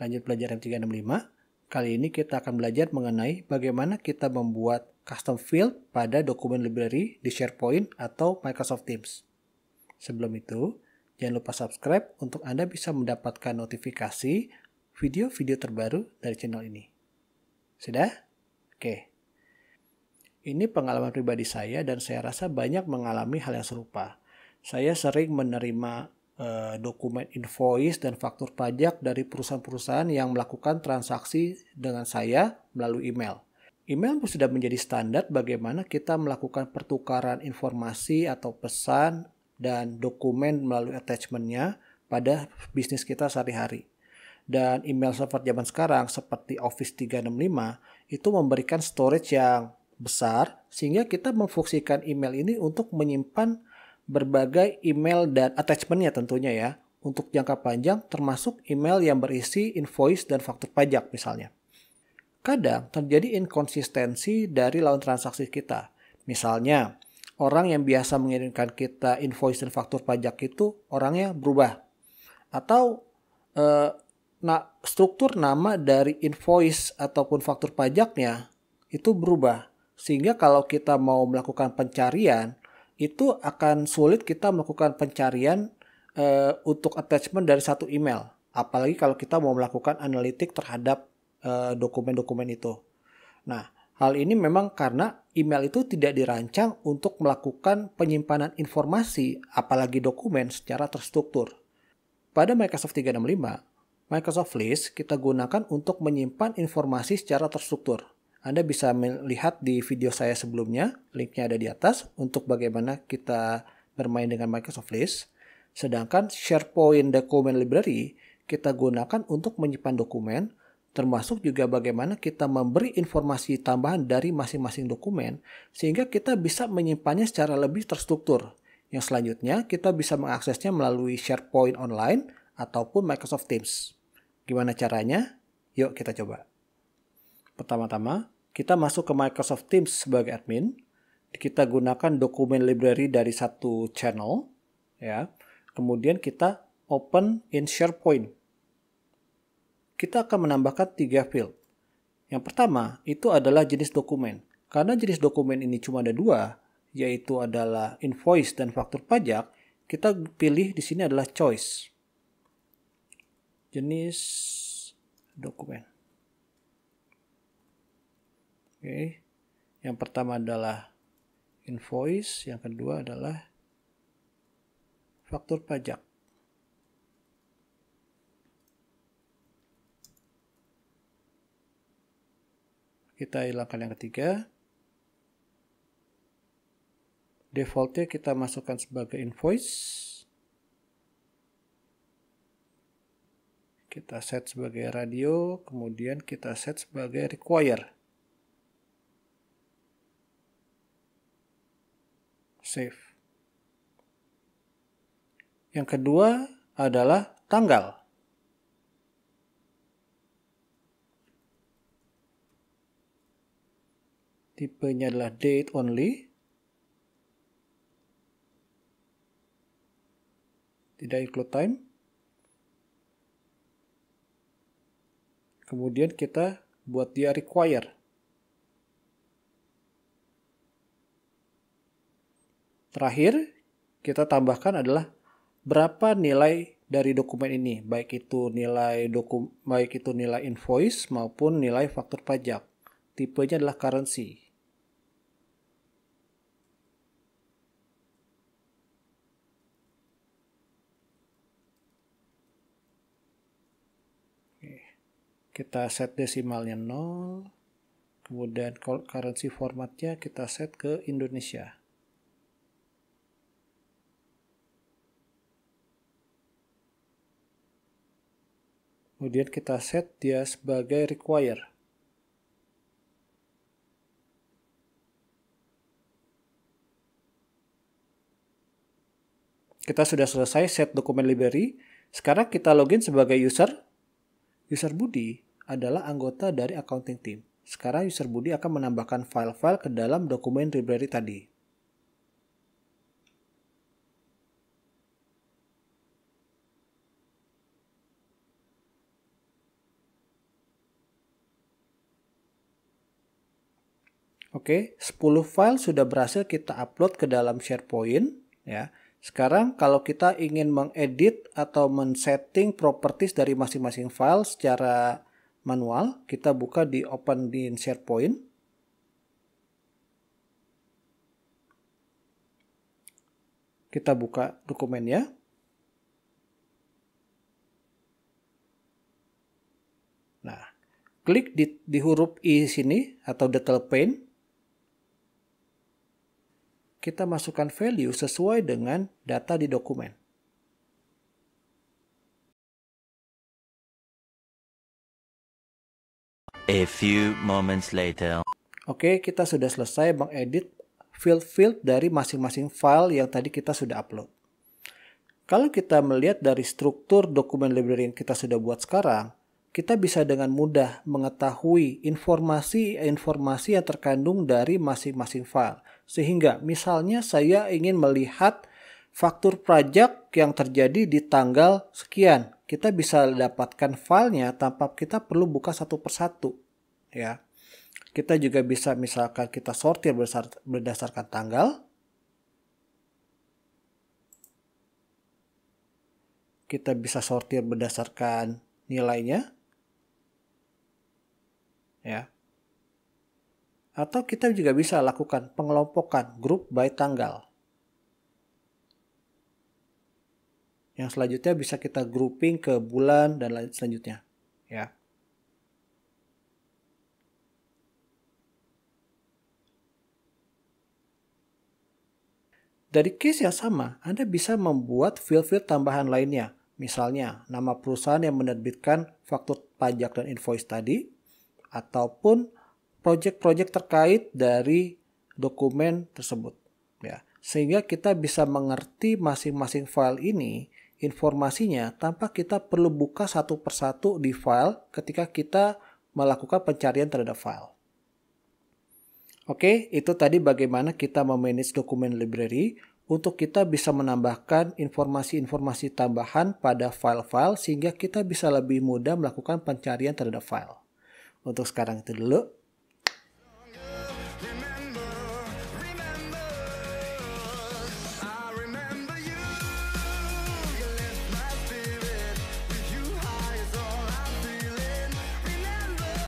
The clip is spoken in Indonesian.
lanjut pelajaran 365. Kali ini kita akan belajar mengenai bagaimana kita membuat custom field pada dokumen library di SharePoint atau Microsoft Teams. Sebelum itu, jangan lupa subscribe untuk Anda bisa mendapatkan notifikasi video-video terbaru dari channel ini. Sudah? Oke. Ini pengalaman pribadi saya dan saya rasa banyak mengalami hal yang serupa. Saya sering menerima Eh, dokumen invoice dan faktur pajak dari perusahaan-perusahaan yang melakukan transaksi dengan saya melalui email. Email sudah menjadi standar bagaimana kita melakukan pertukaran informasi atau pesan dan dokumen melalui attachmentnya pada bisnis kita sehari-hari. Dan email server zaman sekarang seperti Office 365 itu memberikan storage yang besar sehingga kita memfungsikan email ini untuk menyimpan berbagai email dan attachmentnya tentunya ya untuk jangka panjang termasuk email yang berisi invoice dan faktur pajak misalnya. Kadang terjadi inkonsistensi dari laun transaksi kita. Misalnya, orang yang biasa mengirimkan kita invoice dan faktur pajak itu orangnya berubah. Atau eh, nah, struktur nama dari invoice ataupun faktur pajaknya itu berubah. Sehingga kalau kita mau melakukan pencarian, itu akan sulit kita melakukan pencarian uh, untuk attachment dari satu email. Apalagi kalau kita mau melakukan analitik terhadap eh, dokumen-dokumen uh, itu. Nah, hal ini memang karena email itu tidak dirancang untuk melakukan penyimpanan informasi, apalagi dokumen secara terstruktur. Pada Microsoft 365, Microsoft List kita gunakan untuk menyimpan informasi secara terstruktur. Anda bisa melihat di video saya sebelumnya, linknya ada di atas, untuk bagaimana kita bermain dengan Microsoft List. Sedangkan SharePoint Document Library kita gunakan untuk menyimpan dokumen, termasuk juga bagaimana kita memberi informasi tambahan dari masing-masing dokumen, sehingga kita bisa menyimpannya secara lebih terstruktur. Yang selanjutnya, kita bisa mengaksesnya melalui SharePoint online ataupun Microsoft Teams. Gimana caranya? Yuk kita coba. Pertama-tama, kita masuk ke Microsoft Teams sebagai admin. Kita gunakan dokumen library dari satu channel, ya. Kemudian kita open in SharePoint. Kita akan menambahkan tiga field. Yang pertama itu adalah jenis dokumen. Karena jenis dokumen ini cuma ada dua, yaitu adalah invoice dan faktur pajak, kita pilih di sini adalah choice. Jenis dokumen. Oke. Okay. Yang pertama adalah invoice, yang kedua adalah faktur pajak. Kita hilangkan yang ketiga. Defaultnya kita masukkan sebagai invoice. Kita set sebagai radio, kemudian kita set sebagai require. save. Yang kedua adalah tanggal. Tipenya adalah date only. Tidak include time. Kemudian kita buat dia require. Terakhir, kita tambahkan adalah berapa nilai dari dokumen ini, baik itu nilai dokum, baik itu nilai invoice maupun nilai faktur pajak. Tipenya adalah currency. kita set desimalnya 0 kemudian currency formatnya kita set ke Indonesia Kemudian kita set dia sebagai require. Kita sudah selesai set dokumen library. Sekarang kita login sebagai user. User Budi adalah anggota dari accounting team. Sekarang user Budi akan menambahkan file-file ke dalam dokumen library tadi. Oke, 10 file sudah berhasil kita upload ke dalam SharePoint ya. Sekarang kalau kita ingin mengedit atau men-setting properties dari masing-masing file secara manual, kita buka di open di SharePoint. Kita buka dokumennya. Nah, klik di, di huruf I sini atau detail pane kita masukkan value sesuai dengan data di dokumen. A few moments later. Oke, kita sudah selesai mengedit field-field dari masing-masing file yang tadi kita sudah upload. Kalau kita melihat dari struktur dokumen library yang kita sudah buat sekarang, kita bisa dengan mudah mengetahui informasi-informasi yang terkandung dari masing-masing file. Sehingga misalnya saya ingin melihat faktur pajak yang terjadi di tanggal sekian. Kita bisa dapatkan filenya tanpa kita perlu buka satu persatu. Ya, kita juga bisa misalkan kita sortir berdasarkan tanggal. Kita bisa sortir berdasarkan nilainya ya. Atau kita juga bisa lakukan pengelompokan grup by tanggal. Yang selanjutnya bisa kita grouping ke bulan dan lain selanjutnya, ya. Dari case yang sama, Anda bisa membuat field-field tambahan lainnya. Misalnya, nama perusahaan yang menerbitkan faktur pajak dan invoice tadi, ataupun proyek-proyek terkait dari dokumen tersebut ya sehingga kita bisa mengerti masing-masing file ini informasinya tanpa kita perlu buka satu persatu di file ketika kita melakukan pencarian terhadap file. Oke, itu tadi bagaimana kita memanage dokumen library untuk kita bisa menambahkan informasi-informasi tambahan pada file-file sehingga kita bisa lebih mudah melakukan pencarian terhadap file. Untuk sekarang itu dulu.